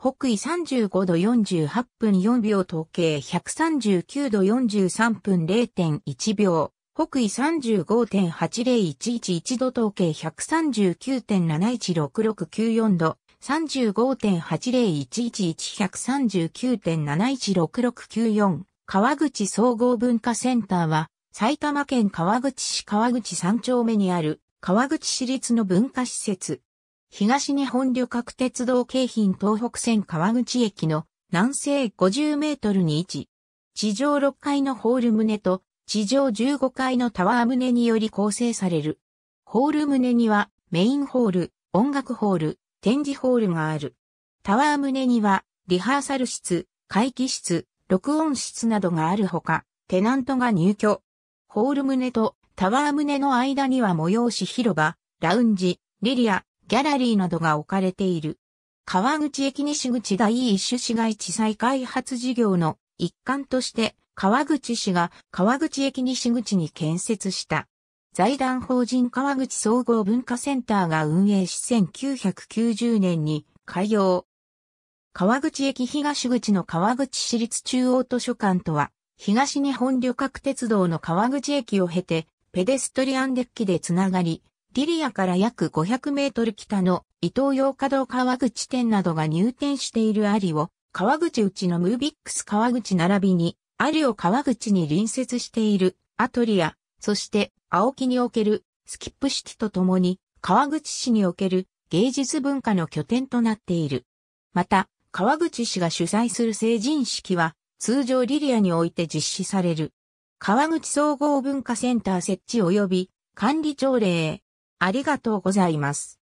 北緯35度48分4秒統計139度43分0.1秒、北緯3 5 8 0 1 1 1度統計139.716694度、35.80111139.716694川口総合文化センターは埼玉県川口市川口3丁目にある川口市立の文化施設東日本旅客鉄道京浜東北線川口駅の南西50メートルに位置。地上6階のホール棟と地上15階のタワー棟により構成される。ホール棟にはメインホール、音楽ホール、展示ホールがある。タワー棟にはリハーサル室、会議室、録音室などがあるほか、テナントが入居。ホール棟とタワー棟の間には催し広場、ラウンジ、リリア、ギャラリーなどが置かれている。川口駅西口第一種市街地再開発事業の一環として川口市が川口駅西口に建設した。財団法人川口総合文化センターが運営し1990年に開業。川口駅東口の川口市立中央図書館とは、東日本旅客鉄道の川口駅を経て、ペデストリアンデッキでつながり、リリアから約500メートル北の伊東洋華道川口店などが入店しているアリを、川口内のムービックス川口並びに、アリを川口に隣接しているアトリア、そして青木におけるスキップシティとともに、川口市における芸術文化の拠点となっている。また、川口市が主催する成人式は、通常リリアにおいて実施される。川口総合文化センター設置及び管理条例、ありがとうございます。